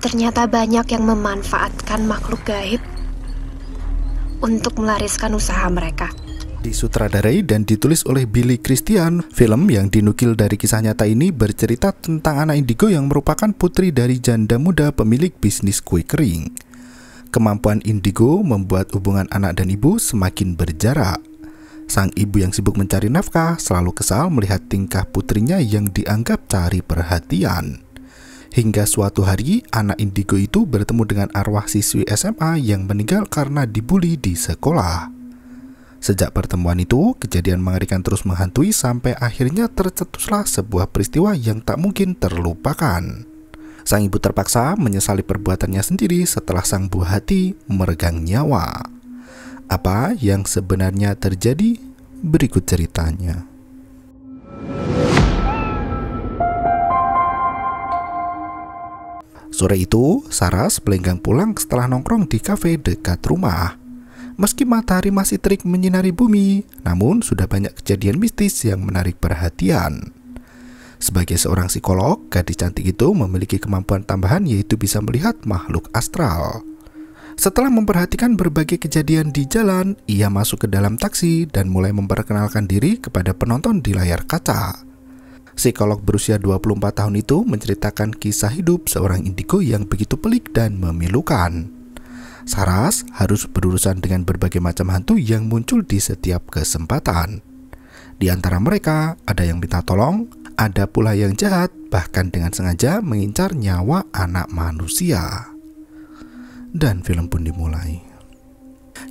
Ternyata banyak yang memanfaatkan makhluk gaib untuk melariskan usaha mereka. Disutradarai dan ditulis oleh Billy Christian, film yang dinukil dari kisah nyata ini bercerita tentang anak indigo yang merupakan putri dari janda muda pemilik bisnis kue kering. Kemampuan indigo membuat hubungan anak dan ibu semakin berjarak. Sang ibu yang sibuk mencari nafkah selalu kesal melihat tingkah putrinya yang dianggap cari perhatian. Hingga suatu hari, anak indigo itu bertemu dengan arwah siswi SMA yang meninggal karena dibully di sekolah. Sejak pertemuan itu, kejadian mengerikan terus menghantui sampai akhirnya tercetuslah sebuah peristiwa yang tak mungkin terlupakan. Sang ibu terpaksa menyesali perbuatannya sendiri setelah sang buah hati meregang nyawa. Apa yang sebenarnya terjadi? Berikut ceritanya. Sore itu, Saras melenggang pulang setelah nongkrong di kafe dekat rumah. Meski matahari masih terik menyinari bumi, namun sudah banyak kejadian mistis yang menarik perhatian. Sebagai seorang psikolog, gadis cantik itu memiliki kemampuan tambahan yaitu bisa melihat makhluk astral. Setelah memperhatikan berbagai kejadian di jalan, ia masuk ke dalam taksi dan mulai memperkenalkan diri kepada penonton di layar kaca. Psikolog berusia 24 tahun itu menceritakan kisah hidup seorang indigo yang begitu pelik dan memilukan. Saras harus berurusan dengan berbagai macam hantu yang muncul di setiap kesempatan. Di antara mereka, ada yang minta tolong, ada pula yang jahat, bahkan dengan sengaja mengincar nyawa anak manusia. Dan film pun dimulai.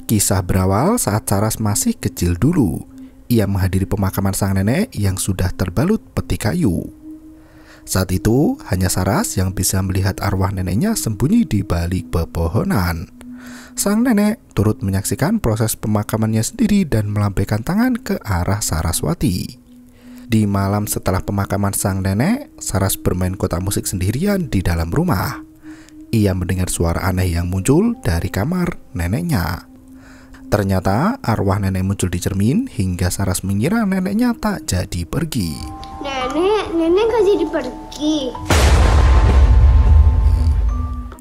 Kisah berawal saat Saras masih kecil dulu ia menghadiri pemakaman sang nenek yang sudah terbalut peti kayu. Saat itu, hanya Saras yang bisa melihat arwah neneknya sembunyi di balik pepohonan. Sang nenek turut menyaksikan proses pemakamannya sendiri dan melambaikan tangan ke arah Saraswati. Di malam setelah pemakaman sang nenek, Saras bermain kotak musik sendirian di dalam rumah. Ia mendengar suara aneh yang muncul dari kamar neneknya. Ternyata arwah nenek muncul di cermin hingga Saras mengira neneknya tak jadi pergi. Nenek, nenek gak jadi pergi.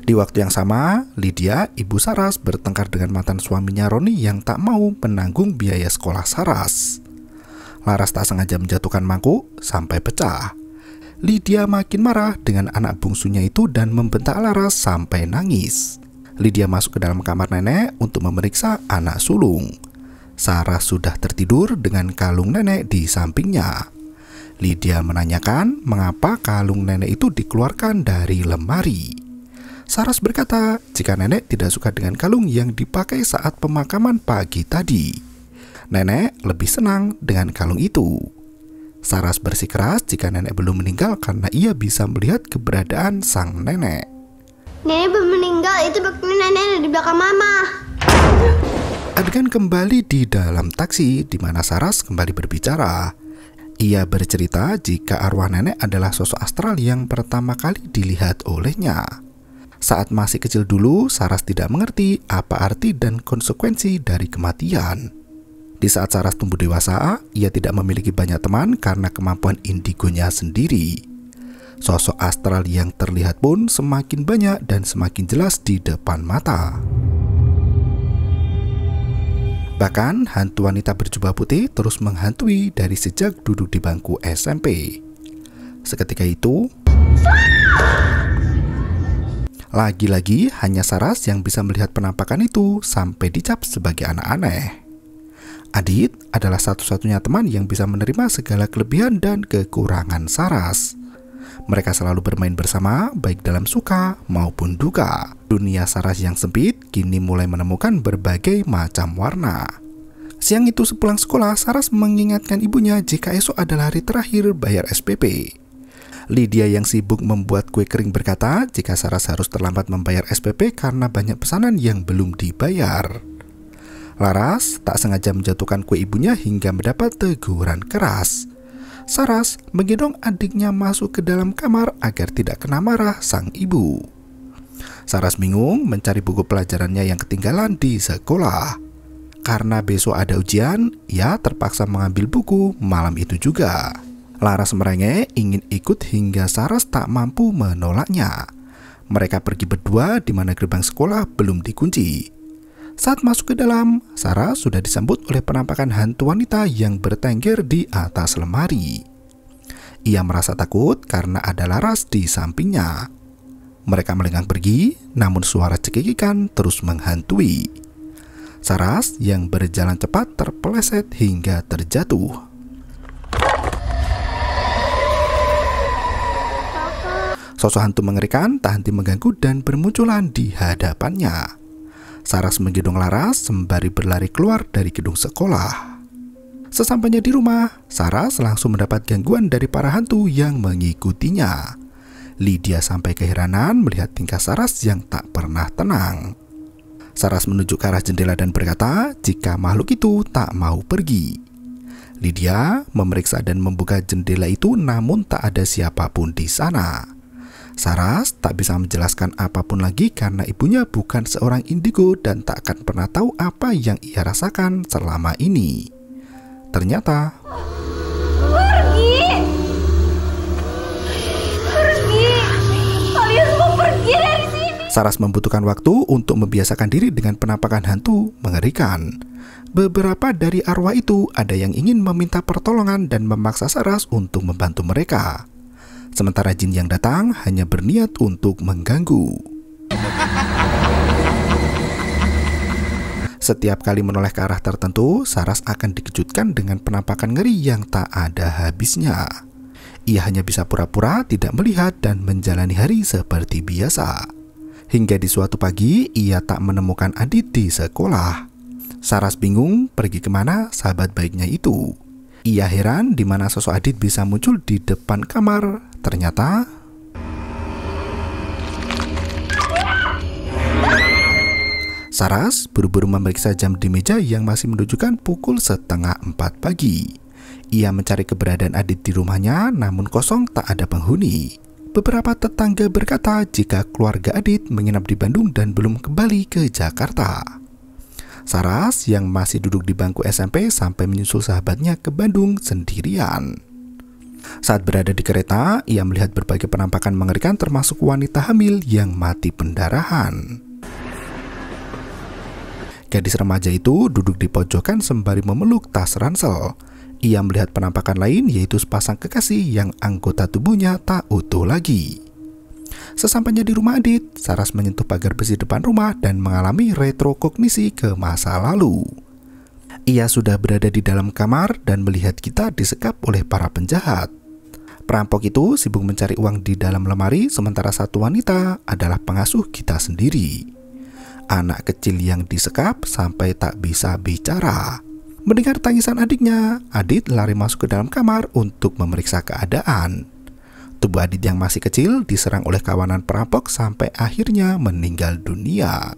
Di waktu yang sama, Lydia, ibu Saras, bertengkar dengan mantan suaminya Roni yang tak mau menanggung biaya sekolah Saras. Laras tak sengaja menjatuhkan mangkuk sampai pecah. Lydia makin marah dengan anak bungsunya itu dan membentak Laras sampai nangis. Lydia masuk ke dalam kamar nenek untuk memeriksa anak sulung. Sarah sudah tertidur dengan kalung nenek di sampingnya. Lydia menanyakan mengapa kalung nenek itu dikeluarkan dari lemari. Saras berkata jika nenek tidak suka dengan kalung yang dipakai saat pemakaman pagi tadi. Nenek lebih senang dengan kalung itu. Saras bersikeras jika nenek belum meninggal karena ia bisa melihat keberadaan sang nenek. Nenek belum meninggal, itu buktinya nenek ada di belakang mama. Adegan kembali di dalam taksi, di mana Saras kembali berbicara. Ia bercerita jika arwah nenek adalah sosok astral yang pertama kali dilihat olehnya. Saat masih kecil dulu, Saras tidak mengerti apa arti dan konsekuensi dari kematian. Di saat Saras tumbuh dewasa, ia tidak memiliki banyak teman karena kemampuan indigonya sendiri. Sosok astral yang terlihat pun semakin banyak dan semakin jelas di depan mata. Bahkan hantu wanita berjubah putih terus menghantui dari sejak duduk di bangku SMP. Seketika itu, lagi-lagi hanya Saras yang bisa melihat penampakan itu sampai dicap sebagai anak aneh. Adit adalah satu-satunya teman yang bisa menerima segala kelebihan dan kekurangan Saras. Mereka selalu bermain bersama, baik dalam suka maupun duka. Dunia Saras yang sempit kini mulai menemukan berbagai macam warna. Siang itu sepulang sekolah, Saras mengingatkan ibunya jika esok adalah hari terakhir bayar SPP. Lydia yang sibuk membuat kue kering berkata jika Saras harus terlambat membayar SPP karena banyak pesanan yang belum dibayar. Laras tak sengaja menjatuhkan kue ibunya hingga mendapat teguran keras. Saras menggendong adiknya masuk ke dalam kamar agar tidak kena marah sang ibu. Saras bingung mencari buku pelajarannya yang ketinggalan di sekolah. Karena besok ada ujian, ia terpaksa mengambil buku malam itu juga. Laras merengek ingin ikut hingga Saras tak mampu menolaknya. Mereka pergi berdua di mana gerbang sekolah belum dikunci. Saat masuk ke dalam, Sarah sudah disambut oleh penampakan hantu wanita yang bertengger di atas lemari. Ia merasa takut karena ada Laras di sampingnya. Mereka melenggang pergi, namun suara cekikikan terus menghantui. Saras yang berjalan cepat terpeleset hingga terjatuh. Sosok hantu mengerikan tak henti mengganggu dan bermunculan di hadapannya. Saras menggendong Laras sembari berlari keluar dari gedung sekolah. Sesampainya di rumah, Saras langsung mendapat gangguan dari para hantu yang mengikutinya. Lydia sampai keheranan melihat tingkah Saras yang tak pernah tenang. Saras menuju ke arah jendela dan berkata jika makhluk itu tak mau pergi. Lydia memeriksa dan membuka jendela itu namun tak ada siapapun di sana. Saras tak bisa menjelaskan apapun lagi karena ibunya bukan seorang indigo dan tak akan pernah tahu apa yang ia rasakan selama ini. Ternyata Pergi! Pergi! Kalian mau pergi dari sini! Saras membutuhkan waktu untuk membiasakan diri dengan penampakan hantu mengerikan. Beberapa dari arwah itu ada yang ingin meminta pertolongan dan memaksa Saras untuk membantu mereka. Sementara jin yang datang hanya berniat untuk mengganggu. Setiap kali menoleh ke arah tertentu, Saras akan dikejutkan dengan penampakan ngeri yang tak ada habisnya. Ia hanya bisa pura-pura tidak melihat dan menjalani hari seperti biasa. Hingga di suatu pagi, ia tak menemukan Adit di sekolah. Saras bingung pergi kemana sahabat baiknya itu. Ia heran di mana sosok Adit bisa muncul di depan kamar Ternyata Saras buru-buru memeriksa jam di meja yang masih menunjukkan pukul setengah empat pagi. Ia mencari keberadaan Adit di rumahnya, namun kosong tak ada penghuni. Beberapa tetangga berkata jika keluarga Adit menginap di Bandung dan belum kembali ke Jakarta. Saras yang masih duduk di bangku SMP sampai menyusul sahabatnya ke Bandung sendirian. Saat berada di kereta, ia melihat berbagai penampakan mengerikan termasuk wanita hamil yang mati pendarahan. Gadis remaja itu duduk di pojokan sembari memeluk tas ransel. Ia melihat penampakan lain yaitu sepasang kekasih yang anggota tubuhnya tak utuh lagi. Sesampainya di rumah Adit, Saras menyentuh pagar besi depan rumah dan mengalami retrokognisi ke masa lalu. Ia sudah berada di dalam kamar dan melihat kita disekap oleh para penjahat. Perampok itu sibuk mencari uang di dalam lemari, sementara satu wanita adalah pengasuh kita sendiri. Anak kecil yang disekap sampai tak bisa bicara. Mendengar tangisan adiknya, Adit lari masuk ke dalam kamar untuk memeriksa keadaan. Tubuh Adit yang masih kecil diserang oleh kawanan perampok sampai akhirnya meninggal dunia.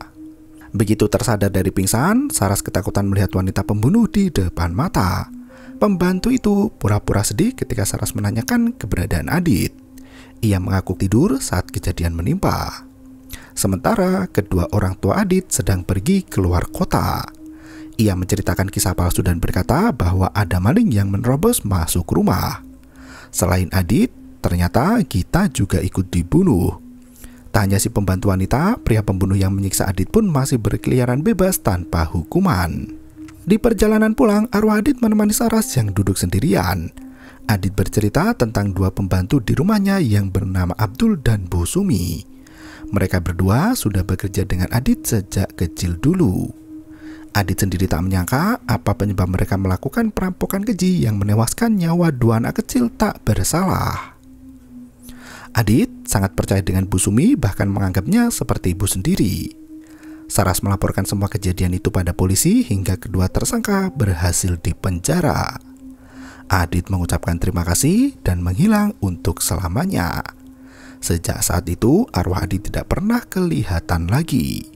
Begitu tersadar dari pingsan, Saras ketakutan melihat wanita pembunuh di depan mata. Pembantu itu pura-pura sedih ketika Saras menanyakan keberadaan Adit. Ia mengaku tidur saat kejadian menimpa. Sementara kedua orang tua Adit sedang pergi keluar kota. Ia menceritakan kisah palsu dan berkata bahwa ada maling yang menerobos masuk rumah. Selain Adit, ternyata kita juga ikut dibunuh. Tanya si pembantu wanita, pria pembunuh yang menyiksa Adit pun masih berkeliaran bebas tanpa hukuman. Di perjalanan pulang, arwah Adit menemani Saras yang duduk sendirian. Adit bercerita tentang dua pembantu di rumahnya yang bernama Abdul dan Bu Sumi. Mereka berdua sudah bekerja dengan Adit sejak kecil dulu. Adit sendiri tak menyangka apa penyebab mereka melakukan perampokan keji yang menewaskan nyawa dua anak kecil tak bersalah. Adit sangat percaya dengan Bu Sumi bahkan menganggapnya seperti ibu sendiri. Saras melaporkan semua kejadian itu pada polisi hingga kedua tersangka berhasil dipenjara. Adit mengucapkan terima kasih dan menghilang untuk selamanya. Sejak saat itu, arwah Adit tidak pernah kelihatan lagi.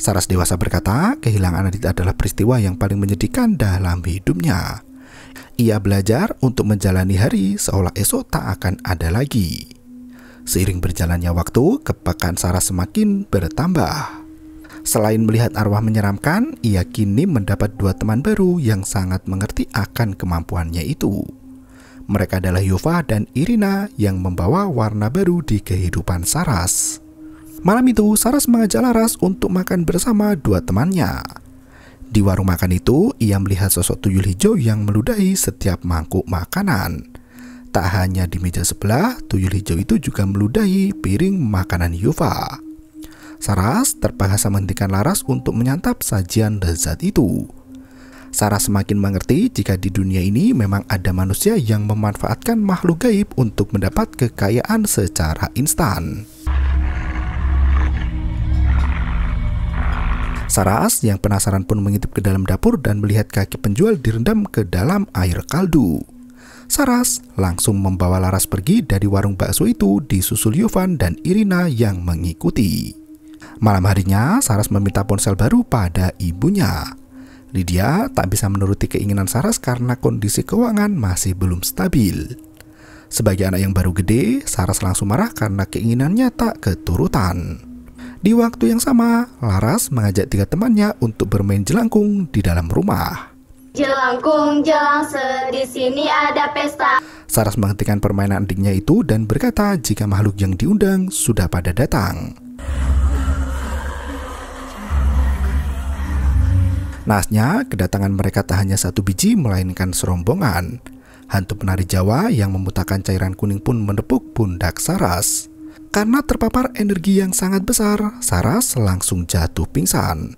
Saras dewasa berkata, kehilangan Adit adalah peristiwa yang paling menyedihkan dalam hidupnya. Ia belajar untuk menjalani hari seolah esok tak akan ada lagi. Seiring berjalannya waktu, kepekaan Sarah semakin bertambah. Selain melihat arwah menyeramkan, ia kini mendapat dua teman baru yang sangat mengerti akan kemampuannya itu. Mereka adalah Yova dan Irina yang membawa warna baru di kehidupan Saras. Malam itu, Saras mengajak Laras untuk makan bersama dua temannya. Di warung makan itu, ia melihat sosok tuyul hijau yang meludahi setiap mangkuk makanan. Tak hanya di meja sebelah, tuyul hijau itu juga meludahi piring makanan Yuva. Saras terpaksa menghentikan Laras untuk menyantap sajian lezat itu. Saras semakin mengerti jika di dunia ini memang ada manusia yang memanfaatkan makhluk gaib untuk mendapat kekayaan secara instan. Saras yang penasaran pun mengintip ke dalam dapur dan melihat kaki penjual direndam ke dalam air kaldu. Saras langsung membawa Laras pergi dari warung bakso itu disusul Yovan dan Irina yang mengikuti. Malam harinya, Saras meminta ponsel baru pada ibunya. Lydia tak bisa menuruti keinginan Saras karena kondisi keuangan masih belum stabil. Sebagai anak yang baru gede, Saras langsung marah karena keinginannya tak keturutan. Di waktu yang sama, Laras mengajak tiga temannya untuk bermain jelangkung di dalam rumah. Jelangkung, jelang di sini ada pesta. Saras menghentikan permainan adiknya itu dan berkata jika makhluk yang diundang sudah pada datang. Nasnya, kedatangan mereka tak hanya satu biji melainkan serombongan. Hantu penari Jawa yang memutarkan cairan kuning pun menepuk pundak Saras. Karena terpapar energi yang sangat besar, Saras langsung jatuh pingsan.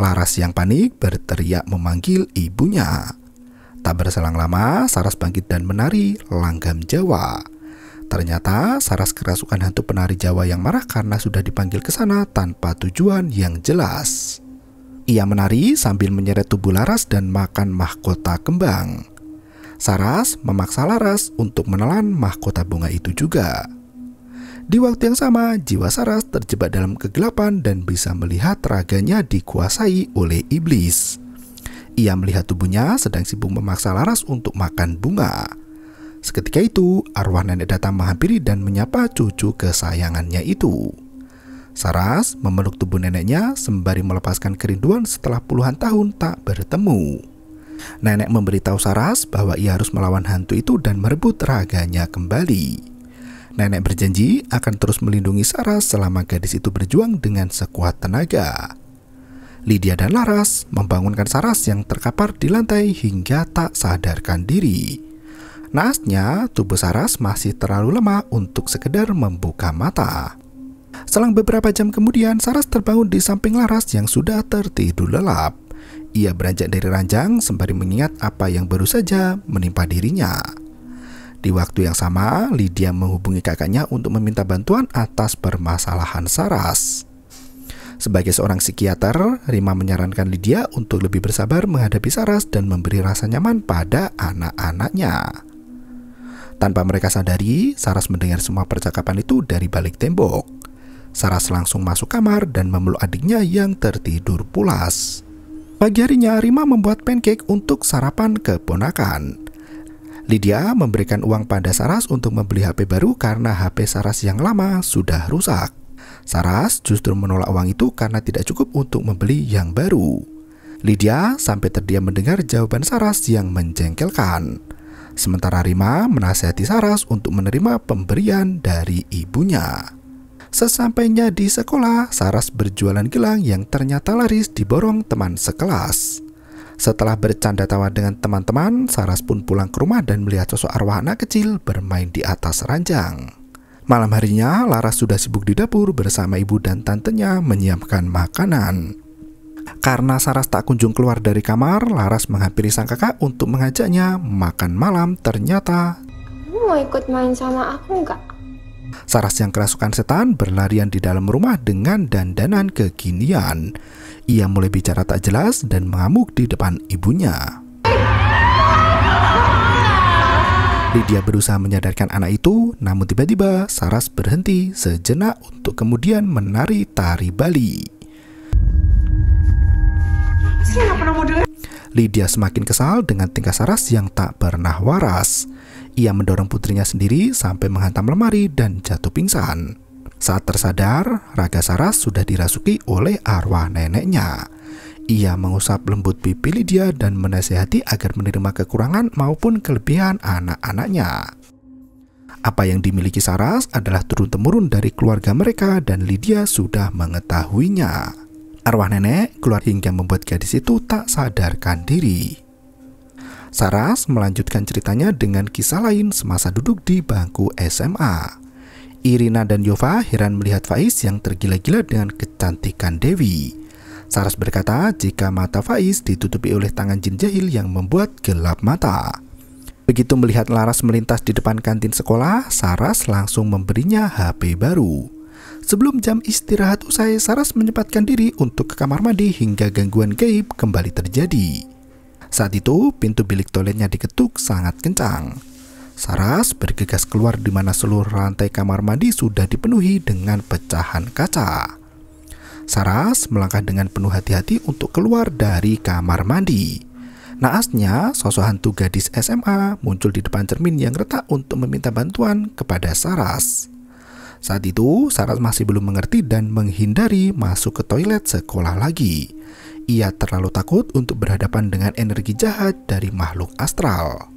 Laras yang panik berteriak memanggil ibunya. Tak berselang lama, Saras bangkit dan menari langgam Jawa. Ternyata Saras kerasukan hantu penari Jawa yang marah karena sudah dipanggil ke sana tanpa tujuan yang jelas. Ia menari sambil menyeret tubuh Laras dan makan mahkota kembang. Saras memaksa Laras untuk menelan mahkota bunga itu juga. Di waktu yang sama, jiwa Saras terjebak dalam kegelapan dan bisa melihat raganya dikuasai oleh iblis. Ia melihat tubuhnya sedang sibuk memaksa Laras untuk makan bunga. Seketika itu, arwah nenek datang menghampiri dan menyapa cucu kesayangannya itu. Saras memeluk tubuh neneknya sembari melepaskan kerinduan setelah puluhan tahun tak bertemu. Nenek memberitahu Saras bahwa ia harus melawan hantu itu dan merebut raganya kembali. Nenek berjanji akan terus melindungi Saras selama gadis itu berjuang dengan sekuat tenaga. Lydia dan Laras membangunkan Saras yang terkapar di lantai hingga tak sadarkan diri. Naasnya, tubuh Saras masih terlalu lemah untuk sekedar membuka mata. Selang beberapa jam kemudian, Saras terbangun di samping Laras yang sudah tertidur lelap. Ia beranjak dari ranjang sembari mengingat apa yang baru saja menimpa dirinya. Di waktu yang sama, Lydia menghubungi kakaknya untuk meminta bantuan atas permasalahan Saras. Sebagai seorang psikiater, Rima menyarankan Lydia untuk lebih bersabar menghadapi Saras dan memberi rasa nyaman pada anak-anaknya. Tanpa mereka sadari, Saras mendengar semua percakapan itu dari balik tembok. Saras langsung masuk kamar dan memeluk adiknya yang tertidur pulas. Pagi harinya, Rima membuat pancake untuk sarapan keponakan. Lydia memberikan uang pada Saras untuk membeli HP baru karena HP Saras yang lama sudah rusak. Saras justru menolak uang itu karena tidak cukup untuk membeli yang baru. Lydia sampai terdiam mendengar jawaban Saras yang menjengkelkan. Sementara Rima menasihati Saras untuk menerima pemberian dari ibunya. Sesampainya di sekolah, Saras berjualan gelang yang ternyata laris diborong teman sekelas. Setelah bercanda tawa dengan teman-teman, Saras pun pulang ke rumah dan melihat sosok arwah anak kecil bermain di atas ranjang. Malam harinya, Laras sudah sibuk di dapur bersama ibu dan tantenya menyiapkan makanan. Karena Saras tak kunjung keluar dari kamar, Laras menghampiri sang kakak untuk mengajaknya makan malam. Ternyata, Kamu mau ikut main sama aku nggak? Saras yang kerasukan setan berlarian di dalam rumah dengan dandanan kekinian. Ia mulai bicara tak jelas dan mengamuk di depan ibunya. Lydia berusaha menyadarkan anak itu, namun tiba-tiba Saras berhenti sejenak untuk kemudian menari tari Bali. Lydia semakin kesal dengan tingkah Saras yang tak pernah waras. Ia mendorong putrinya sendiri sampai menghantam lemari dan jatuh pingsan. Saat tersadar, Raga Saras sudah dirasuki oleh arwah neneknya. Ia mengusap lembut pipi Lydia dan menasihati agar menerima kekurangan maupun kelebihan anak-anaknya. Apa yang dimiliki Saras adalah turun-temurun dari keluarga mereka dan Lydia sudah mengetahuinya. Arwah nenek keluar hingga membuat gadis itu tak sadarkan diri. Saras melanjutkan ceritanya dengan kisah lain semasa duduk di bangku SMA. Irina dan Yova heran melihat Faiz yang tergila-gila dengan kecantikan Dewi. Saras berkata jika mata Faiz ditutupi oleh tangan jin jahil yang membuat gelap mata. Begitu melihat Laras melintas di depan kantin sekolah, Saras langsung memberinya HP baru. Sebelum jam istirahat usai, Saras menyempatkan diri untuk ke kamar mandi hingga gangguan gaib kembali terjadi. Saat itu, pintu bilik toiletnya diketuk sangat kencang. Saras bergegas keluar di mana seluruh rantai kamar mandi sudah dipenuhi dengan pecahan kaca. Saras melangkah dengan penuh hati-hati untuk keluar dari kamar mandi. Naasnya, sosok hantu gadis SMA muncul di depan cermin yang retak untuk meminta bantuan kepada Saras. Saat itu, Saras masih belum mengerti dan menghindari masuk ke toilet sekolah lagi. Ia terlalu takut untuk berhadapan dengan energi jahat dari makhluk astral.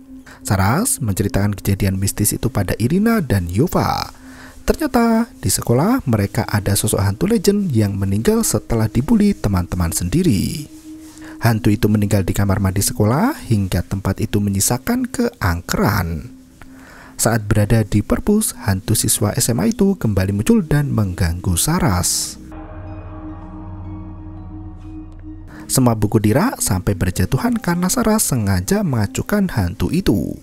Saras menceritakan kejadian mistis itu pada Irina dan Yova. Ternyata di sekolah mereka ada sosok hantu legend yang meninggal setelah dibully teman-teman sendiri. Hantu itu meninggal di kamar mandi sekolah hingga tempat itu menyisakan keangkeran. Saat berada di perpus, hantu siswa SMA itu kembali muncul dan mengganggu Saras. Semua buku Dira sampai berjatuhan karena Sarah sengaja mengacukan hantu itu.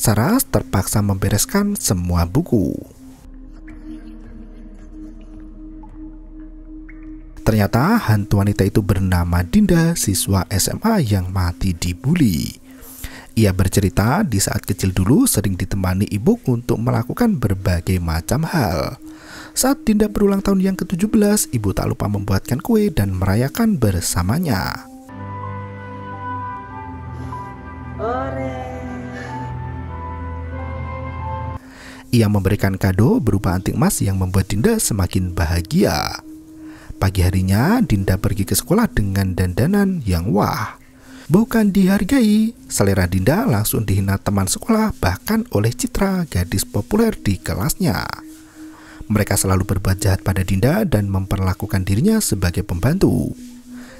Sarah terpaksa membereskan semua buku. Ternyata hantu wanita itu bernama Dinda, siswa SMA yang mati dibully. Ia bercerita di saat kecil dulu sering ditemani ibu untuk melakukan berbagai macam hal. Saat Dinda berulang tahun yang ke-17, ibu tak lupa membuatkan kue dan merayakan bersamanya. Ia memberikan kado berupa anting emas yang membuat Dinda semakin bahagia. Pagi harinya, Dinda pergi ke sekolah dengan dandanan yang wah. Bukan dihargai, selera Dinda langsung dihina teman sekolah bahkan oleh Citra, gadis populer di kelasnya. Mereka selalu berbuat jahat pada Dinda dan memperlakukan dirinya sebagai pembantu.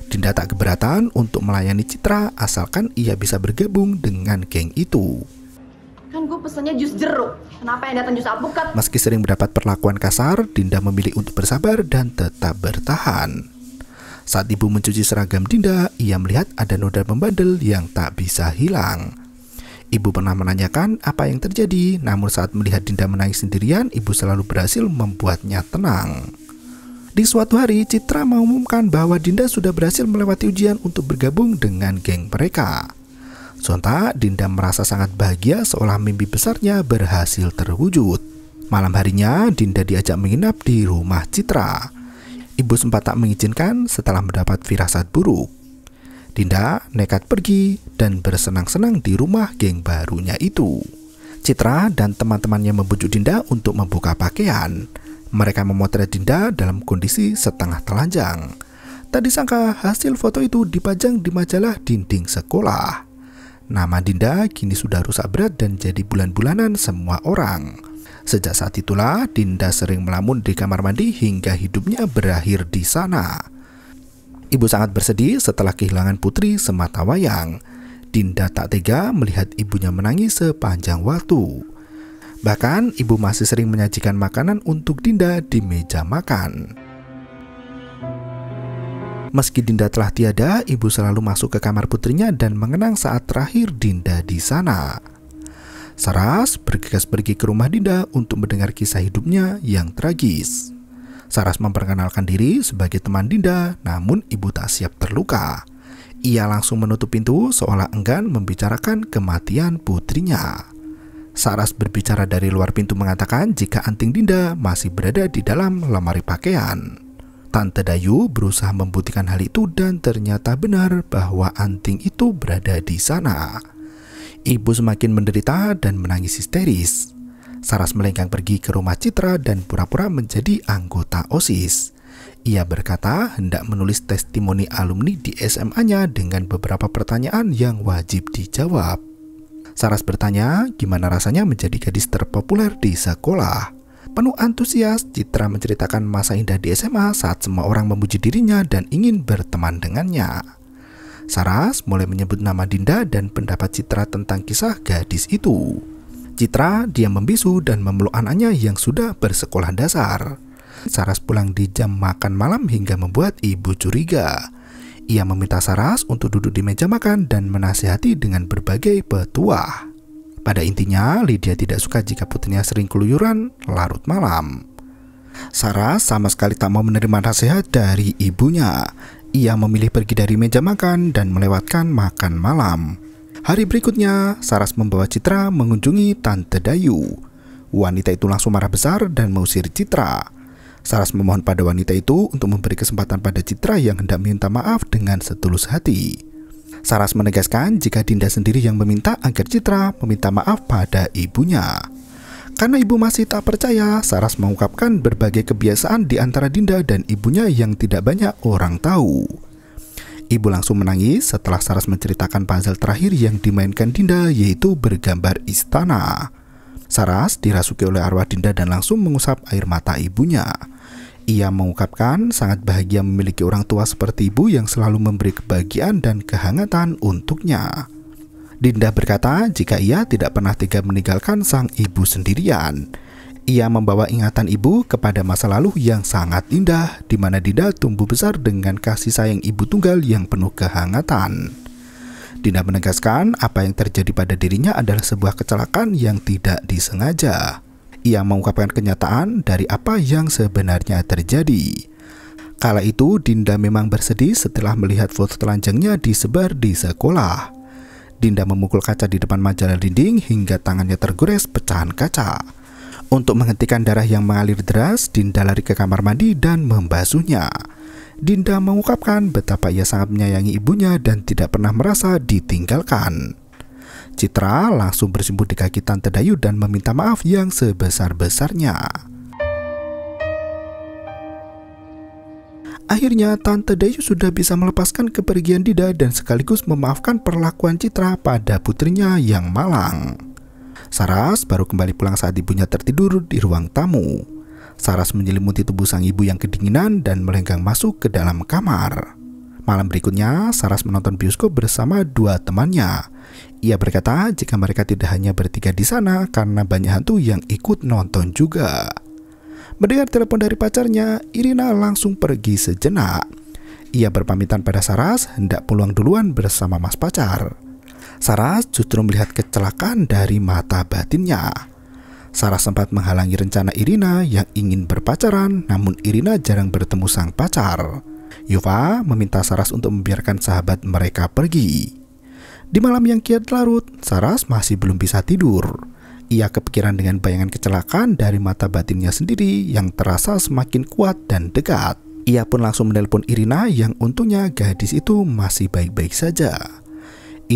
Dinda tak keberatan untuk melayani Citra asalkan ia bisa bergabung dengan geng itu. Kan gue pesennya jus jeruk, kenapa yang datang jus alpukat? Meski sering mendapat perlakuan kasar, Dinda memilih untuk bersabar dan tetap bertahan. Saat ibu mencuci seragam Dinda, ia melihat ada noda membandel yang tak bisa hilang. Ibu pernah menanyakan apa yang terjadi, namun saat melihat Dinda menangis sendirian, ibu selalu berhasil membuatnya tenang. Di suatu hari, Citra mengumumkan bahwa Dinda sudah berhasil melewati ujian untuk bergabung dengan geng mereka. Sontak, Dinda merasa sangat bahagia seolah mimpi besarnya berhasil terwujud. Malam harinya, Dinda diajak menginap di rumah Citra. Ibu sempat tak mengizinkan setelah mendapat firasat buruk. Dinda nekat pergi dan bersenang-senang di rumah geng barunya itu. Citra dan teman-temannya membujuk Dinda untuk membuka pakaian. Mereka memotret Dinda dalam kondisi setengah telanjang. Tak disangka hasil foto itu dipajang di majalah dinding sekolah. Nama Dinda kini sudah rusak berat dan jadi bulan-bulanan semua orang. Sejak saat itulah Dinda sering melamun di kamar mandi hingga hidupnya berakhir di sana. Ibu sangat bersedih setelah kehilangan putri semata wayang. Dinda tak tega melihat ibunya menangis sepanjang waktu. Bahkan, ibu masih sering menyajikan makanan untuk Dinda di meja makan. Meski Dinda telah tiada, ibu selalu masuk ke kamar putrinya dan mengenang saat terakhir Dinda di sana. Saras bergegas pergi ke rumah Dinda untuk mendengar kisah hidupnya yang tragis. Saras memperkenalkan diri sebagai teman Dinda, namun ibu tak siap terluka. Ia langsung menutup pintu seolah enggan membicarakan kematian putrinya. Saras berbicara dari luar pintu mengatakan jika anting Dinda masih berada di dalam lemari pakaian. Tante Dayu berusaha membuktikan hal itu dan ternyata benar bahwa anting itu berada di sana. Ibu semakin menderita dan menangis histeris. Saras melenggang pergi ke rumah Citra dan pura-pura menjadi anggota OSIS. Ia berkata hendak menulis testimoni alumni di SMA-nya dengan beberapa pertanyaan yang wajib dijawab. Saras bertanya gimana rasanya menjadi gadis terpopuler di sekolah. Penuh antusias, Citra menceritakan masa indah di SMA saat semua orang memuji dirinya dan ingin berteman dengannya. Saras mulai menyebut nama Dinda dan pendapat Citra tentang kisah gadis itu. Citra, dia membisu dan memeluk anaknya yang sudah bersekolah dasar. Saras pulang di jam makan malam hingga membuat ibu curiga. Ia meminta Saras untuk duduk di meja makan dan menasihati dengan berbagai petua. Pada intinya, Lydia tidak suka jika putrinya sering keluyuran larut malam. Saras sama sekali tak mau menerima nasihat dari ibunya. Ia memilih pergi dari meja makan dan melewatkan makan malam. Hari berikutnya, Saras membawa Citra mengunjungi Tante Dayu. Wanita itu langsung marah besar dan mengusir Citra. Saras memohon pada wanita itu untuk memberi kesempatan pada Citra yang hendak minta maaf dengan setulus hati. Saras menegaskan jika Dinda sendiri yang meminta agar Citra meminta maaf pada ibunya. Karena ibu masih tak percaya, Saras mengungkapkan berbagai kebiasaan di antara Dinda dan ibunya yang tidak banyak orang tahu. Ibu langsung menangis setelah Saras menceritakan puzzle terakhir yang dimainkan Dinda yaitu bergambar istana. Saras dirasuki oleh arwah Dinda dan langsung mengusap air mata ibunya. Ia mengungkapkan sangat bahagia memiliki orang tua seperti ibu yang selalu memberi kebahagiaan dan kehangatan untuknya. Dinda berkata jika ia tidak pernah tega meninggalkan sang ibu sendirian. Ia membawa ingatan ibu kepada masa lalu yang sangat indah, di mana Dinda tumbuh besar dengan kasih sayang ibu tunggal yang penuh kehangatan. Dinda menegaskan apa yang terjadi pada dirinya adalah sebuah kecelakaan yang tidak disengaja. Ia mengungkapkan kenyataan dari apa yang sebenarnya terjadi. Kala itu, Dinda memang bersedih setelah melihat foto telanjangnya disebar di sekolah. Dinda memukul kaca di depan majalah dinding hingga tangannya tergores pecahan kaca. Untuk menghentikan darah yang mengalir deras, Dinda lari ke kamar mandi dan membasuhnya. Dinda mengungkapkan betapa ia sangat menyayangi ibunya dan tidak pernah merasa ditinggalkan. Citra langsung bersimpu di kaki Tante Dayu dan meminta maaf yang sebesar-besarnya. Akhirnya Tante Dayu sudah bisa melepaskan kepergian Dinda dan sekaligus memaafkan perlakuan Citra pada putrinya yang malang. Saras baru kembali pulang saat ibunya tertidur di ruang tamu. Saras menyelimuti tubuh sang ibu yang kedinginan dan melenggang masuk ke dalam kamar. Malam berikutnya, Saras menonton bioskop bersama dua temannya. Ia berkata jika mereka tidak hanya bertiga di sana karena banyak hantu yang ikut nonton juga. Mendengar telepon dari pacarnya, Irina langsung pergi sejenak. Ia berpamitan pada Saras hendak pulang duluan bersama mas pacar. Sarah justru melihat kecelakaan dari mata batinnya. Sarah sempat menghalangi rencana Irina yang ingin berpacaran, namun Irina jarang bertemu sang pacar. Yuva meminta Saras untuk membiarkan sahabat mereka pergi. Di malam yang kian larut, Saras masih belum bisa tidur. Ia kepikiran dengan bayangan kecelakaan dari mata batinnya sendiri yang terasa semakin kuat dan dekat. Ia pun langsung menelpon Irina yang untungnya gadis itu masih baik-baik saja.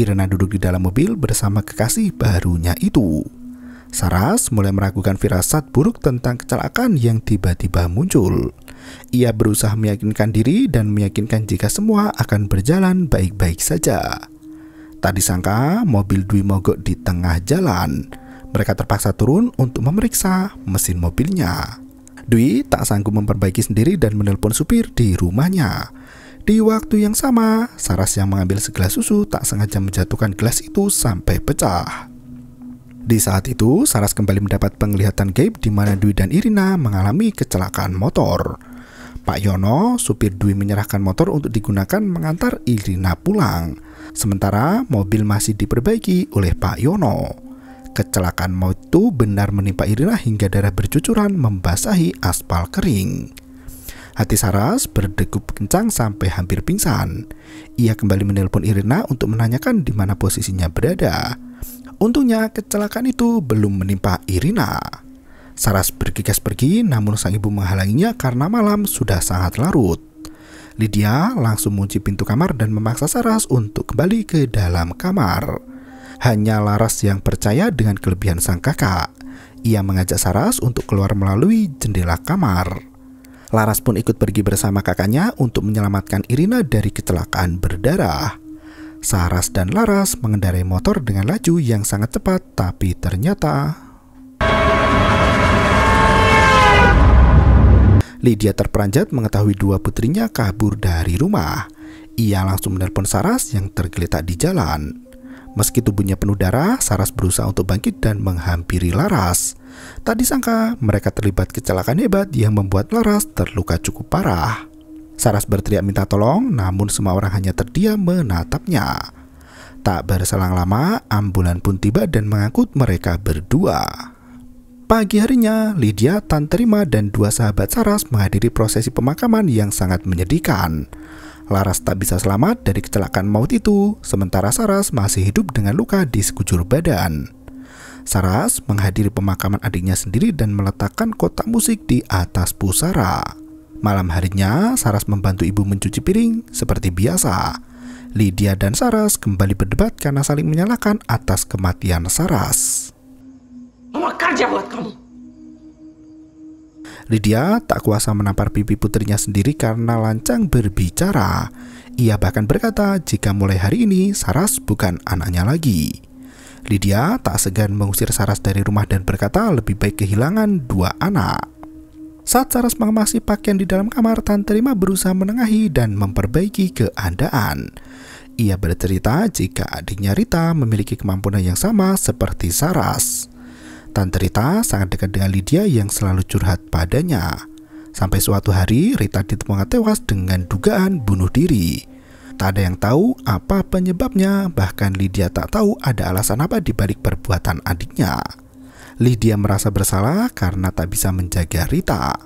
Irena duduk di dalam mobil bersama kekasih barunya itu. Saras mulai meragukan firasat buruk tentang kecelakaan yang tiba-tiba muncul. Ia berusaha meyakinkan diri dan meyakinkan jika semua akan berjalan baik-baik saja. Tak disangka, mobil Dwi mogok di tengah jalan. Mereka terpaksa turun untuk memeriksa mesin mobilnya. Dwi tak sanggup memperbaiki sendiri dan menelpon supir di rumahnya. Di waktu yang sama, Saras yang mengambil segelas susu tak sengaja menjatuhkan gelas itu sampai pecah. Di saat itu, Saras kembali mendapat penglihatan gaib di mana Dwi dan Irina mengalami kecelakaan motor. Pak Yono, supir Dwi menyerahkan motor untuk digunakan mengantar Irina pulang. Sementara mobil masih diperbaiki oleh Pak Yono. Kecelakaan motor itu benar menimpa Irina hingga darah bercucuran membasahi aspal kering. Hati Saras berdegup kencang sampai hampir pingsan. Ia kembali menelpon Irina untuk menanyakan di mana posisinya berada. Untungnya kecelakaan itu belum menimpa Irina. Saras bergegas pergi namun sang ibu menghalanginya karena malam sudah sangat larut. Lydia langsung mengunci pintu kamar dan memaksa Saras untuk kembali ke dalam kamar. Hanya Laras yang percaya dengan kelebihan sang kakak. Ia mengajak Saras untuk keluar melalui jendela kamar. Laras pun ikut pergi bersama kakaknya untuk menyelamatkan Irina dari kecelakaan berdarah. Saras dan Laras mengendarai motor dengan laju yang sangat cepat, tapi ternyata... Lydia terperanjat mengetahui dua putrinya kabur dari rumah. Ia langsung menelpon Saras yang tergeletak di jalan. Meski tubuhnya penuh darah, Saras berusaha untuk bangkit dan menghampiri Laras. Tak disangka, mereka terlibat kecelakaan hebat yang membuat Laras terluka cukup parah. Saras berteriak minta tolong, namun semua orang hanya terdiam menatapnya. Tak berselang lama, ambulan pun tiba dan mengangkut mereka berdua. Pagi harinya, Lydia, Tan Terima, dan dua sahabat Saras menghadiri prosesi pemakaman yang sangat menyedihkan. Laras tak bisa selamat dari kecelakaan maut itu, sementara Saras masih hidup dengan luka di sekujur badan. Saras menghadiri pemakaman adiknya sendiri dan meletakkan kotak musik di atas pusara. Malam harinya, Saras membantu ibu mencuci piring seperti biasa. Lydia dan Saras kembali berdebat karena saling menyalahkan atas kematian Saras. Mama kerja buat kamu. Lydia tak kuasa menampar pipi putrinya sendiri karena lancang berbicara. Ia bahkan berkata jika mulai hari ini Saras bukan anaknya lagi. Lydia tak segan mengusir Saras dari rumah dan berkata lebih baik kehilangan dua anak. Saat Saras mengemasi pakaian di dalam kamar, Tante Rima berusaha menengahi dan memperbaiki keadaan. Ia bercerita jika adiknya Rita memiliki kemampuan yang sama seperti Saras. Tante Rita sangat dekat dengan Lydia yang selalu curhat padanya. Sampai suatu hari Rita ditemukan tewas dengan dugaan bunuh diri. Tak ada yang tahu apa penyebabnya, bahkan Lydia tak tahu ada alasan apa di balik perbuatan adiknya. Lydia merasa bersalah karena tak bisa menjaga Rita.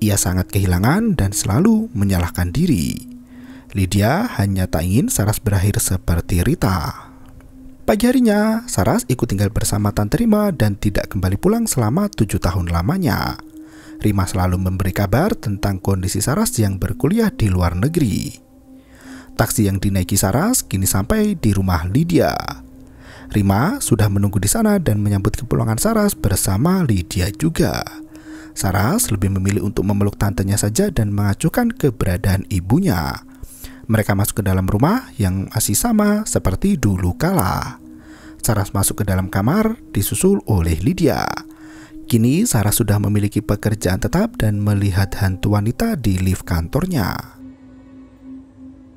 Ia sangat kehilangan dan selalu menyalahkan diri. Lydia hanya tak ingin Saras berakhir seperti Rita. Pagi harinya, Saras ikut tinggal bersama Tante Rima dan tidak kembali pulang selama tujuh tahun lamanya. Rima selalu memberi kabar tentang kondisi Saras yang berkuliah di luar negeri. Taksi yang dinaiki Saras kini sampai di rumah Lydia. Rima sudah menunggu di sana dan menyambut kepulangan Saras bersama Lydia juga. Saras lebih memilih untuk memeluk tantenya saja dan mengacuhkan keberadaan ibunya. Mereka masuk ke dalam rumah yang masih sama seperti dulu kala. Saras masuk ke dalam kamar disusul oleh Lydia. Kini Sarah sudah memiliki pekerjaan tetap dan melihat hantu wanita di lift kantornya.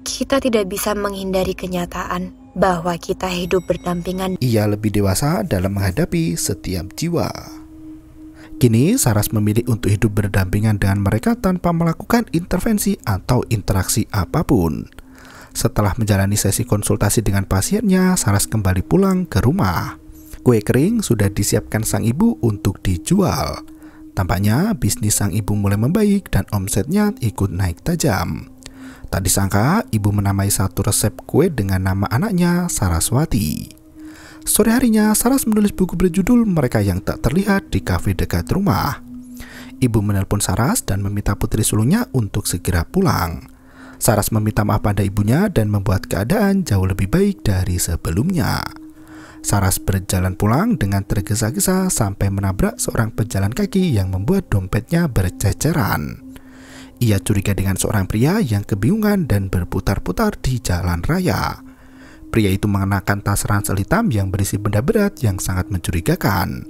Kita tidak bisa menghindari kenyataan bahwa kita hidup berdampingan. Ia lebih dewasa dalam menghadapi setiap jiwa. Kini, Saras memilih untuk hidup berdampingan dengan mereka tanpa melakukan intervensi atau interaksi apapun. Setelah menjalani sesi konsultasi dengan pasiennya, Saras kembali pulang ke rumah. Kue kering sudah disiapkan sang ibu untuk dijual. Tampaknya bisnis sang ibu mulai membaik dan omsetnya ikut naik tajam. Tak disangka, ibu menamai satu resep kue dengan nama anaknya Saraswati. Sore harinya, Saras menulis buku berjudul Mereka yang Tak Terlihat di kafe dekat rumah. Ibu menelpon Saras dan meminta putri sulungnya untuk segera pulang. Saras meminta maaf pada ibunya dan membuat keadaan jauh lebih baik dari sebelumnya. Saras berjalan pulang dengan tergesa-gesa sampai menabrak seorang pejalan kaki yang membuat dompetnya berceceran. Ia curiga dengan seorang pria yang kebingungan dan berputar-putar di jalan raya. Pria itu mengenakan tas ransel hitam yang berisi benda berat yang sangat mencurigakan.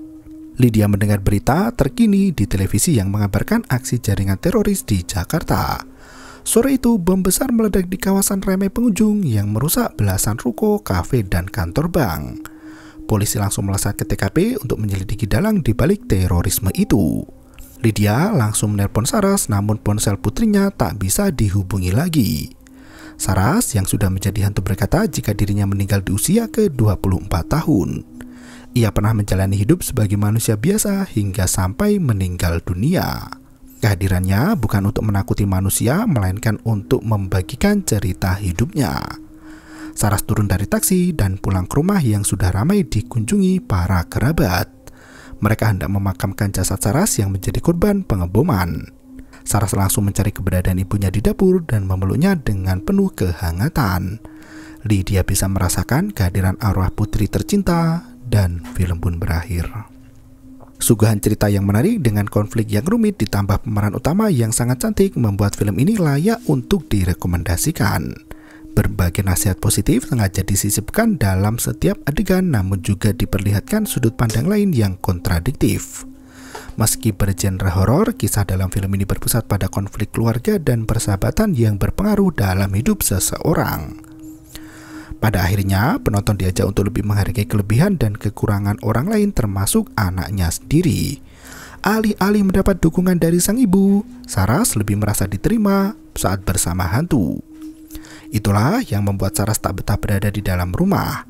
Lydia mendengar berita terkini di televisi yang mengabarkan aksi jaringan teroris di Jakarta. Sore itu, bom besar meledak di kawasan ramai pengunjung yang merusak belasan ruko, kafe, dan kantor bank. Polisi langsung melesat ke TKP untuk menyelidiki dalang di balik terorisme itu. Lydia langsung menelpon Saras namun ponsel putrinya tak bisa dihubungi lagi. Saras yang sudah menjadi hantu berkata jika dirinya meninggal di usia ke-24 tahun. Ia pernah menjalani hidup sebagai manusia biasa hingga sampai meninggal dunia. Kehadirannya bukan untuk menakuti manusia, melainkan untuk membagikan cerita hidupnya. Saras turun dari taksi dan pulang ke rumah yang sudah ramai dikunjungi para kerabat. Mereka hendak memakamkan jasad Saras yang menjadi korban pengeboman. Saras langsung mencari keberadaan ibunya di dapur dan memeluknya dengan penuh kehangatan. Lydia bisa merasakan kehadiran arwah putri tercinta dan film pun berakhir. Suguhan cerita yang menarik dengan konflik yang rumit ditambah pemeran utama yang sangat cantik membuat film ini layak untuk direkomendasikan. Berbagai nasihat positif sengaja disisipkan dalam setiap adegan namun juga diperlihatkan sudut pandang lain yang kontradiktif. Meski bergenre horor, kisah dalam film ini berpusat pada konflik keluarga dan persahabatan yang berpengaruh dalam hidup seseorang. Pada akhirnya, penonton diajak untuk lebih menghargai kelebihan dan kekurangan orang lain termasuk anaknya sendiri. Alih-alih mendapat dukungan dari sang ibu, Saras lebih merasa diterima saat bersama hantu. Itulah yang membuat Saras tak betah berada di dalam rumah.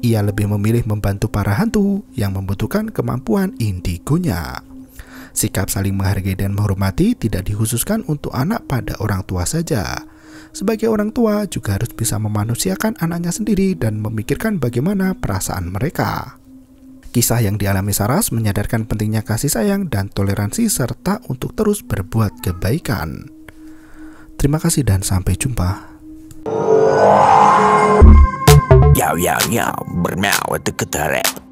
Ia lebih memilih membantu para hantu yang membutuhkan kemampuan indigonya. Sikap saling menghargai dan menghormati tidak dikhususkan untuk anak pada orang tua saja. Sebagai orang tua juga harus bisa memanusiakan anaknya sendiri dan memikirkan bagaimana perasaan mereka. Kisah yang dialami Saras menyadarkan pentingnya kasih sayang dan toleransi serta untuk terus berbuat kebaikan. Terima kasih dan sampai jumpa. Yau yau yau, bermau itu